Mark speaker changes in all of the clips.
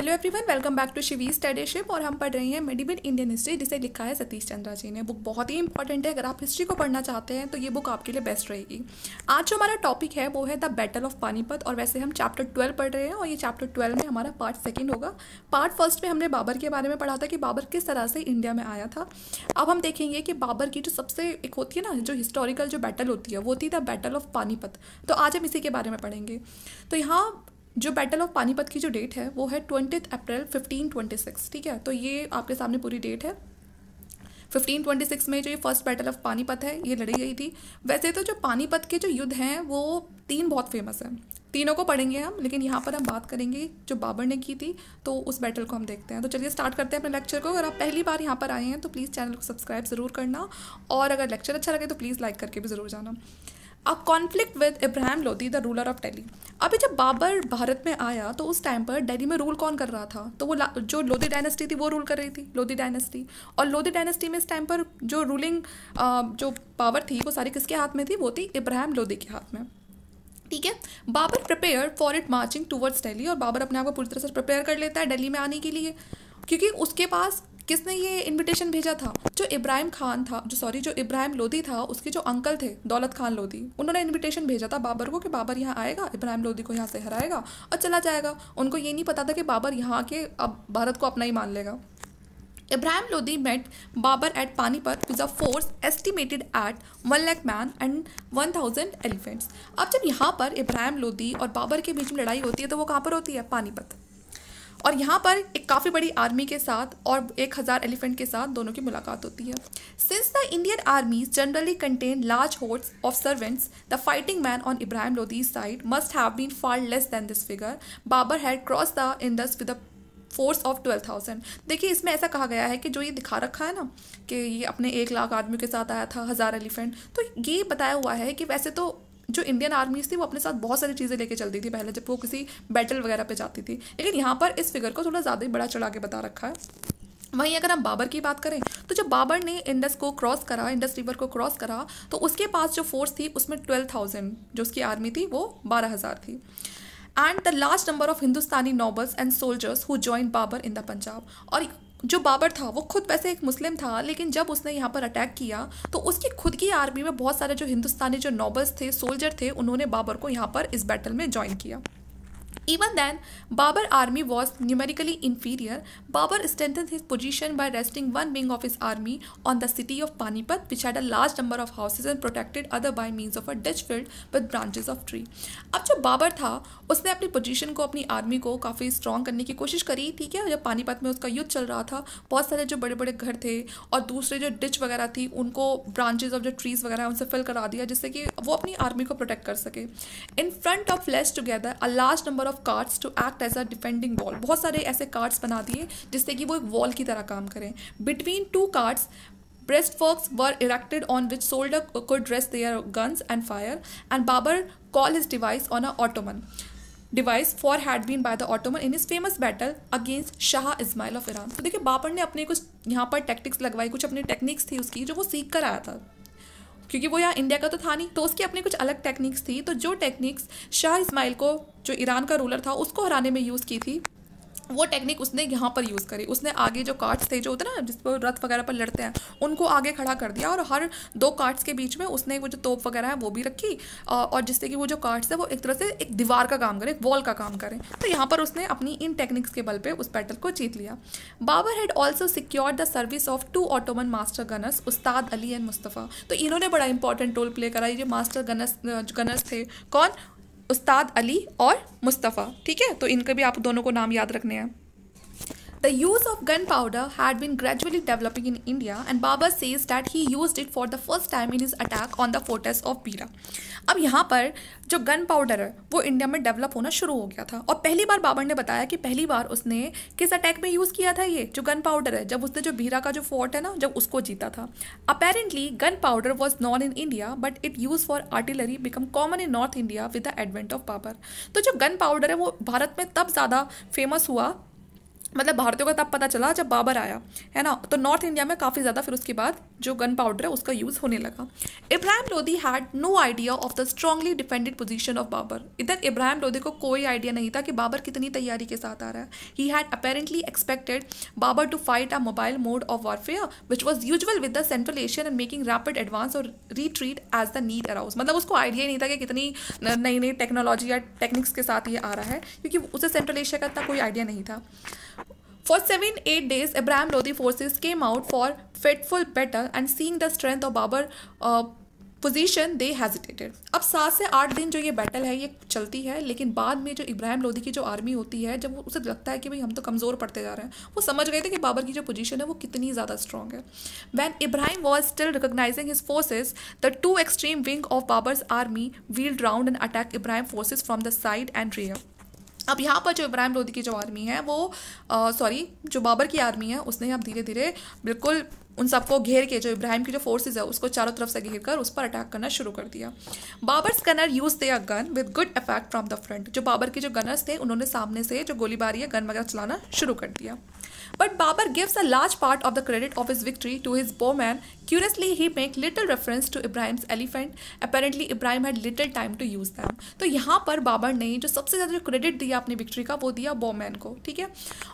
Speaker 1: Hello everyone welcome back to शिवी स्टडीशिप और हम पढ़ रहे हैं मेडिबल इंडियन हिस्ट्री जिसे लिखा है सतीश चंद्रा जी ने बुक बहुत ही इंपॉर्टेंट है अगर आप हिस्ट्री को पढ़ना चाहते हैं तो ये बुक आपके लिए बेस्ट रहेगी आज जो हमारा टॉपिक है वो है द बैटल ऑफ पानीपत और वैसे हम चैप्टर ट्वेल्व पढ़ रहे हैं और ये चैप्टर ट्वेल्व में हमारा पार्ट सेकेंड होगा पार्ट फर्स्ट में हमने बाबर के बारे में पढ़ा था कि बाबर किस तरह से इंडिया में आया था अब हम देखेंगे कि बाबर की जो सबसे एक होती है ना जो हिस्टोरिकल जो बैटल होती है वो थी द बैटल ऑफ पानीपत तो आज हम इसी के बारे में पढ़ेंगे तो यहाँ जो बैटल ऑफ पानीपत की जो डेट है वो है twenty April fifteen twenty six ठीक है तो ये आपके सामने पूरी डेट है फिफ्टीन ट्वेंटी सिक्स में जो ये फर्स्ट बैटल ऑफ पानीपत है ये लड़ी गई थी वैसे तो जो पानीपत के जो युद्ध हैं वो तीन बहुत फेमस हैं तीनों को पढ़ेंगे हम लेकिन यहाँ पर हम बात करेंगे जो बाबर ने की थी तो उस बैटल को हम देखते हैं तो चलिए स्टार्ट करते हैं अपने लेक्चर को अगर आप पहली बार यहाँ पर आए हैं तो प्लीज़ चैनल को सब्सक्राइब ज़रूर करना और अगर लेक्चर अच्छा लगे तो प्लीज़ लाइक करके भी ज़रूर जाना a conflict with Ibrahim Lodhi the ruler of Delhi अभी जब बाबर भारत में आया तो उस टाइम पर डेली में रूल कौन कर रहा था तो वो जो लोधी डायनेस्टी थी वो रूल कर रही थी लोधी डायनेस्टी और लोधी डायनेस्टी में इस टाइम पर जो रूलिंग जो पावर थी वो सारी किसके हाथ में थी वो थी इब्राहिम लोधी के हाथ में ठीक है Babur prepare for it marching towards Delhi और बाबर अपने आप को पूरी तरह से प्रिपेयर कर लेता है डेली में आने के लिए क्योंकि उसके पास किसने ये इनविटेशन भेजा था जो इब्राहिम खान था जो सॉरी जो इब्राहिम लोधी था उसके जो अंकल थे दौलत खान लोधी उन्होंने इन्विटेशन भेजा था बाबर को कि बाबर यहाँ आएगा इब्राहिम लोधी को यहाँ से हराएगा और चला जाएगा उनको ये नहीं पता था कि बाबर यहाँ के अब भारत को अपना ही मान लेगा Ibrahim Lodhi met Babur at Panipat with a force estimated at one lakh man and one thousand elephants अब जब यहाँ पर इब्राहिम लोधी और बाबर के बीच में लड़ाई होती है तो वो कहाँ पर होती है पानीपत और यहाँ पर एक काफ़ी बड़ी आर्मी के साथ और एक हज़ार एलिफेंट के साथ दोनों की मुलाकात होती है since the Indian armies generally contain large hordes of servants the fighting man on Ibrahim Lodi side must have been far less than this figure Babur had cross the Indus with force of twelve thousand देखिए इसमें ऐसा कहा गया है कि जो ये दिखा रखा है ना कि ये अपने एक लाख आदमी के साथ आया था हज़ार एलिफेंट तो ये बताया हुआ है कि वैसे तो जो इंडियन आर्मीज थी वो अपने साथ बहुत सारी चीज़ें लेके चलती थी पहले जब वो किसी बैटल वगैरह पे जाती थी लेकिन यहाँ पर इस फिगर को थोड़ा ज़्यादा ही बड़ा चढ़ा के बता रखा है वहीं अगर हम बाबर की बात करें तो जब बाबर ने इंडस को क्रॉस करा इंडस रिवर को क्रॉस करा तो उसके पास जो फोर्स थी उसमें ट्वेल्व थाउजेंड जो उसकी आर्मी थी वो बारह हज़ार थी and the last number of Hindustani nobles and soldiers who join Babur in the Punjab और जो बाबर था वो खुद वैसे एक मुस्लिम था लेकिन जब उसने यहाँ पर अटैक किया तो उसकी खुद की आर्मी में बहुत सारे जो हिंदुस्तानी जो नॉबल्स थे सोल्जर थे उन्होंने बाबर को यहाँ पर इस बैटल में ज्वाइन किया Even then, Babur army was numerically inferior. Babur strengthened his position by resting one wing of his army on the city of Panipat, which had a large number of houses and protected other by means of a ditch filled with branches of tree. अब जो बाबर था उसने अपनी position को अपनी army को काफ़ी strong करने की कोशिश करी ठीक है जब पानीपत में उसका युद्ध चल रहा था बहुत सारे जो बड़े बड़े घर थे और दूसरे जो डिच वगैरह थी उनको ब्रांचेज ऑफ जो ट्रीज वगैरह उनसे फिल करा दिया जिससे कि वो अपनी आर्मी को प्रोटेक्ट कर सके in front of lace together a large number of carts to act as a defending wall बहुत सारे ऐसे कार्ड्स बना दिए जिससे कि वो एक वॉल की तरह काम करें between two carts breast works were erected on which soldier could ड्रेस their guns and fire and Babur call his device on a Ottoman device for had been by the Ottoman in his famous battle against Shah Ismail of Iran तो देखिए बाबर ने अपने कुछ यहाँ पर tactics लगवाई कुछ अपनी टेक्निक्स थी उसकी जो वो सीख कर आया था क्योंकि वो यहाँ इंडिया का तो था नहीं तो उसकी अपनी कुछ अलग टेक्निक्स थी तो जो टेक्निक्स शाह इस्माइल को जो ईरान का रूलर था उसको हराने में यूज़ की थी वो टेक्निक उसने यहाँ पर यूज़ करी उसने आगे जो कार्ड्स थे जो होते ना जिस पर रथ वगैरह पर लड़ते हैं उनको आगे खड़ा कर दिया और हर दो कार्ड्स के बीच में उसने वो जो तोप वगैरह है वो भी रखी और जिससे कि वो जो कार्ड्स है वो एक तरह से एक दीवार का काम करें एक वॉल का काम करें तो यहाँ पर उसने अपनी इन टेक्निक्स के बल पर उस बैटल को जीत लिया Babur had also secure the service of two Ottoman master gunners Ustad Ali and Mustafa तो इन्होंने बड़ा इंपॉर्टेंट रोल प्ले करा ये जो मास्टर गनर्स गनर्स थे कौन उस्ताद अली और मुस्तफ़ा ठीक है तो इनके भी आप दोनों को नाम याद रखने हैं The use of gunpowder had been gradually developing in India and Baba says that he used it for the first time in his attack on the fortress of Bira. अब यहाँ पर जो गन पाउडर है वो India में develop होना शुरू हो गया था और पहली बार बाबर ने बताया कि पहली बार उसने किस अटैक में यूज़ किया था ये जो गन पाउडर है जब उसने जो भीरा का जो फोर्ट है ना जब उसको जीता था apparently gunpowder was known in India but it use for artillery become common in north India with the advent of Babur तो जो गन पाउडर है वो भारत में तब ज़्यादा फेमस हुआ मतलब भारतीयों का तब पता चला जब बाबर आया है ना तो नॉर्थ इंडिया में काफ़ी ज़्यादा फिर उसके बाद जो गन पाउडर है उसका यूज़ होने लगा Ibrahim Lodi had no idea of the strongly defended position of Babur इधर इब्राहिम लोधी को कोई आइडिया नहीं था कि बाबर कितनी तैयारी के साथ आ रहा है he had apparently expected Babur to fight a mobile mode of warfare which was usual with the Central Asian and making rapid advance or retreat as the need arose मतलब उसको आइडिया ही नहीं था कि कितनी नई नई टेक्नोलॉजी या टेक्निक्स के साथ ये आ रहा है क्योंकि उसे सेंट्रल एशिया का इतना कोई आइडिया नहीं था for seven eight days Ibrahim Lodi forces came out for fitful battle and seeing the strength of Babur position they hesitated अब सात से आठ दिन जो ये बैटल है ये चलती है लेकिन बाद में जो इब्राहिम लोधी की जो आर्मी होती है जब उसे लगता है कि भाई हम तो कमज़ोर पड़ते जा रहे हैं वो समझ गए थे कि बाबर की जो पोजीशन है वो कितनी ज़्यादा स्ट्रॉग है when Ibrahim was still recognising his forces the two extreme wing of Babur's army wheel round and attack Ibrahim forces from the side and rear अब यहाँ पर जो इब्राहिम लोधी की जो आर्मी है वो सॉरी जो बाबर की आर्मी है उसने अब धीरे धीरे बिल्कुल उन सबको घेर के जो इब्राहिम की जो फोर्सेज है उसको चारों तरफ से घेर कर उस पर अटैक करना शुरू कर दिया Babur's gunner use they a gun with good effect from the front जो बाबर के जो गनर्स थे उन्होंने सामने से जो गोलीबारी या गन वगैरह चलाना शुरू कर दिया But Babur gives a large part of the credit of his victory to his bowman. Curiously, he make little reference to Ibrahim's elephant apparently Ibrahim had little time to use them तो यहाँ पर बाबर ने जो सबसे ज़्यादा जो क्रेडिट दिया अपनी विक्ट्री का वो दिया बोमैन को ठीक है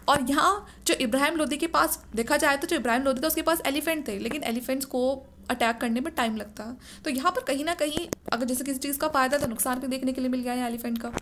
Speaker 1: और यहाँ जो इब्राहिम लोधी के पास देखा जाए तो जो इब्राहिम लोधी था उसके पास एलिफेंट थे लेकिन एलिफेंट्स को अटैक करने में टाइम लगता तो यहाँ पर कहीं ना कहीं अगर जैसे किसी चीज़ का फ़ायदा तो नुकसान भी देखने के लिए मिल गया है एलिफेंट का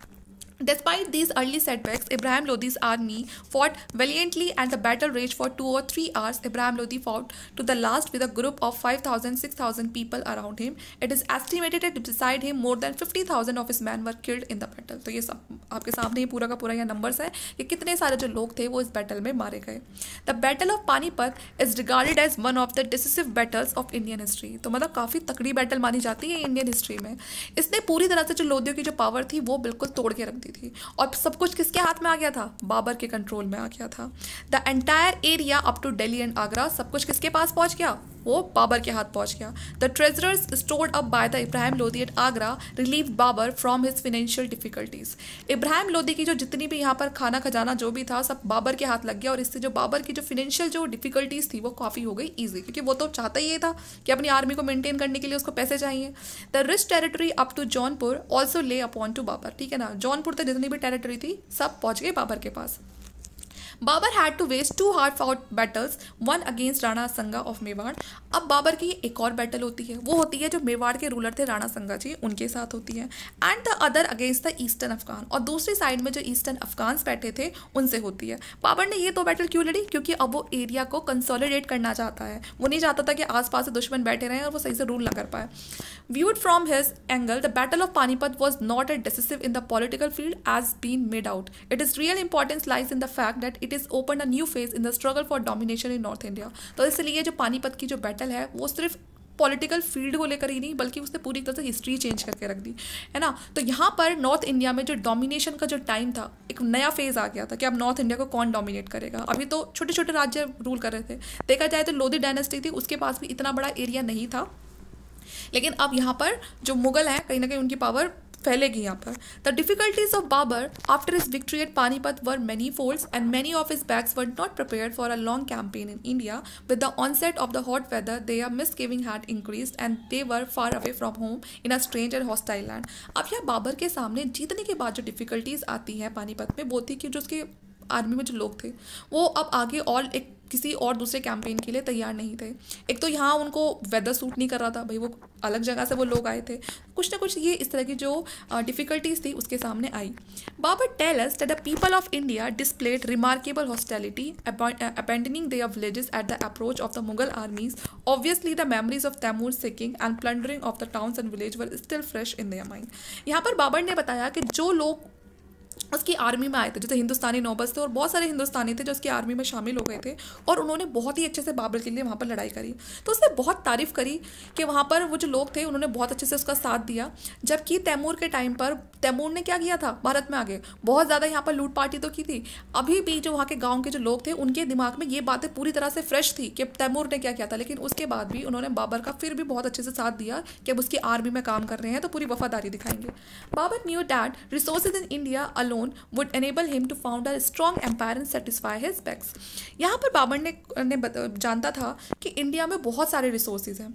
Speaker 1: Despite these early setbacks, Ibrahim Lodi's army fought valiantly and the battle raged for two or three hours. Ibrahim Lodi fought to the last with a group of 5,000 6,000 people around him. It is estimated that beside him more than 50,000 of his men were killed in the battle. तो ये सब आपके सामने ही पूरा का पूरा यह numbers है कि कितने सारे जो लोग थे वो इस battle में मारे गए the battle of panipat is regarded as one of the decisive battles of indian history तो मतलब काफ़ी तकड़ी battle मानी जाती है indian history में इसने पूरी तरह से जो लोधियों की जो power थी वो बिल्कुल तोड़ के रख दी सकती थी और सब कुछ किसके हाथ में आ गया था बाबर के कंट्रोल में आ गया था the entire area up to Delhi and Agra सब कुछ किसके पास पहुंच गया वो बाबर के हाथ पहुंच गया the treasures stored up by the Ibrahim Lodi at Agra relieve Babur from his financial difficulties Ibrahim Lodi की जो जितनी भी यहाँ पर खाना खजाना जो भी था सब बाबर के हाथ लग गया और इससे जो बाबर की जो फिनेंशियल जो डिफिकल्टीज थी वो काफ़ी हो गई ईजी क्योंकि वो तो चाहता ही था कि अपनी आर्मी को मेनटेन करने के लिए उसको पैसे चाहिए the rest territory up to Jaunpur also lay open to Babur ठीक है ना जौनपुर तक जितनी भी टेरिटरी थी सब पहुंच गई बाबर के पास Babur had to waste two hard fought battles one against Rana Sanga of Mewar अब बाबर की एक और बैटल होती है वो होती है जो मेवाड़ के रूलर थे राणा संगा जी उनके साथ होती है and the other against the eastern Afghan और दूसरी साइड में जो ईस्टर्न अफगान्स बैठे थे उनसे होती है बाबर ने ये दो बैटल क्यों लड़ी क्योंकि अब वो एरिया को कंसोलिडेट करना चाहता है वो नहीं चाहता था कि पास से दुश्मन बैठे रहें और वो सही से रूल ना कर पाए viewed from his angle the battle of Panipat was not a decisive in the political field as been made out it is real importance lies in the fact that it is open a new phase in the struggle for domination in north India तो इसलिए जो पानीपत की जो battle है वो सिर्फ political field को लेकर ही नहीं बल्कि उसने पूरी तरह से हिस्ट्री चेंज करके रख दी है ना तो यहाँ पर नॉर्थ इंडिया में जो डोमिनेशन का जो टाइम था एक नया फेज आ गया था कि अब नॉर्थ इंडिया को कौन डोमिनेट करेगा अभी तो छोटे छोटे राज्य रूल कर रहे थे देखा जाए तो लोधी डायनेस्टी थी उसके पास भी इतना बड़ा एरिया नहीं था लेकिन अब यहाँ पर जो मुगल हैं कहीं ना कहीं उनकी पावर फैलेगी यहाँ पर the difficulties of Babur after his victory at Panipat were many folds and many of his begs were not prepare for a long campaign in India with the onset of the hot weather they are misgiving heart increase and they were far away from home in a strange and hostile land अब यह बाबर के सामने जीतने के बाद जो difficulties आती हैं पानीपत में वो थी कि जो उसके आर्मी में जो लोग थे वो अब आगे और एक किसी और दूसरे कैंपेन के लिए तैयार नहीं थे एक तो यहाँ उनको वेदर सूट नहीं कर रहा था भाई वो अलग जगह से वो लोग आए थे कुछ ना कुछ ये इस तरह की जो डिफ़िकल्टीज थी उसके सामने आई Babur tells that the people of India displayed remarkable hostility abandoning of villages at the approach of the Mughal armies obviously the memories of Timur sacking and plundering of the towns and village were still fresh in their mind यहाँ पर बाबर ने बताया कि जो लोग उसकी army में आए थे जैसे हिंदुस्तानी नौबस थे और बहुत सारे हिंदुस्तानी थे जो उसकी आर्मी में शामिल हो गए थे और उन्होंने बहुत ही अच्छे से बाबर के लिए वहाँ पर लड़ाई करी तो उसने बहुत तारीफ करी कि वहाँ पर वो जो लोग थे उन्होंने बहुत अच्छे से उसका साथ दिया जबकि तैमूर के टाइम पर तैमूर ने क्या किया था भारत में आगे बहुत ज़्यादा यहाँ पर लूट पार्टी तो की थी अभी भी जो वहाँ के गाँव के जो लोग थे उनके दिमाग में ये बातें पूरी तरह से फ्रेश थी कि तैमूर ने क्या किया था लेकिन उसके बाद भी उन्होंने बाबर का फिर भी बहुत अच्छे से साथ दिया कि अब उसकी आर्मी में काम कर रहे हैं तो पूरी वफादारी दिखाएंगे Babur knew that resources in India alone alone would enable him to found a strong empire and satisfy his begs. यहाँ पर बाबर ने, ने जानता था कि इंडिया में बहुत सारे रिसोर्सेज हैं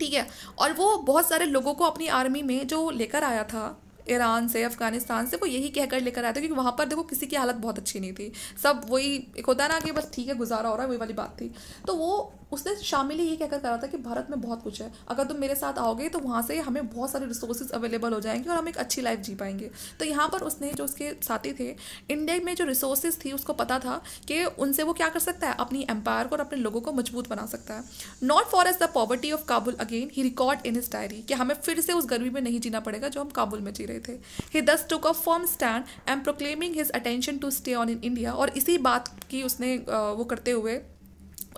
Speaker 1: ठीक है और वो बहुत सारे लोगों को अपनी आर्मी में जो लेकर आया था ईरान से अफगानिस्तान से वो यही कहकर लेकर आया था क्योंकि वहाँ पर देखो किसी की हालत बहुत अच्छी नहीं थी सब वही एक होता ना कि बस ठीक है गुजारा हो रहा है वही वाली बात थी तो वो उसने शामिल ही ये कहकर करा था कि भारत में बहुत कुछ है अगर तुम मेरे साथ आओगे तो वहाँ से हमें बहुत सारे रिसोर्सेज अवेलेबल हो जाएंगे और हम एक अच्छी लाइफ जी पाएंगे तो यहाँ पर उसने जो उसके साथी थे इंडिया में जो रिसोर्सेज थी उसको पता था कि उनसे वो क्या कर सकता है अपनी एम्पायर को और अपने लोगों को मजबूत बना सकता है not for us the poverty of Kabul again he record in his diary कि हमें फिर से उस गर्मी में नहीं जीना पड़ेगा जो हम काबुल में जी रहे थे he thus took a firm stand am proclaiming his attention to stay on in India और इसी बात की उसने वो करते हुए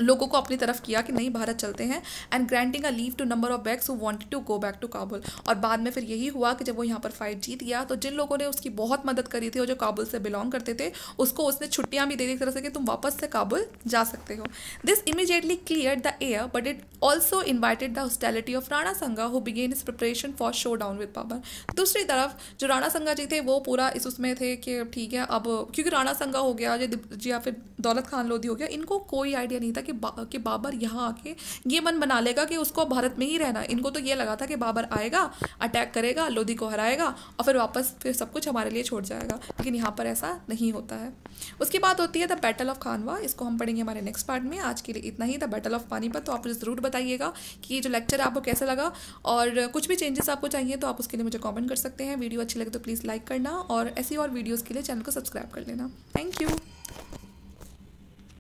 Speaker 1: लोगों को अपनी तरफ किया कि नहीं भारत चलते हैं and granting a leave to number of begs who wanted to go back to Kabul और बाद में फिर यही हुआ कि जब वो यहाँ पर फाइट जीत गया तो जिन लोगों ने उसकी बहुत मदद करी थी और जो काबुल से बिलोंग करते थे उसको उसने छुट्टियाँ भी दे दी तरह से कि तुम वापस से काबुल जा सकते हो this immediately clear the air but it also invited the hostility of Rana Sanga who began his preparation for showdown with Babur दूसरी तरफ जो राणा संगा जी थे वो पूरा इस उसमें थे कि ठीक है अब क्योंकि राणा संगा हो गया या फिर दौलत खान लोधी हो गया इनको कोई आइडिया नहीं था कि बा, कि बाबर यहाँ आके ये मन बना लेगा कि उसको भारत में ही रहना इनको तो ये लगा था कि बाबर आएगा अटैक करेगा लोधी को हराएगा और फिर वापस फिर सब कुछ हमारे लिए छोड़ जाएगा लेकिन यहाँ पर ऐसा नहीं होता है उसकी बात होती है द बैटल ऑफ खानवा इसको हम पढ़ेंगे हमारे नेक्स्ट पार्ट में आज के लिए इतना ही द बैटल ऑफ पानीपत तो आप मुझे ज़रूर बताइएगा कि जो लेक्चर आपको कैसा लगा और कुछ भी चेंजेस आपको चाहिए तो आप उसके लिए मुझे कॉमेंट कर सकते हैं वीडियो अच्छी लगे तो प्लीज़ लाइक करना और ऐसी और वीडियोज़ के लिए चैनल को सब्सक्राइब कर लेना थैंक यू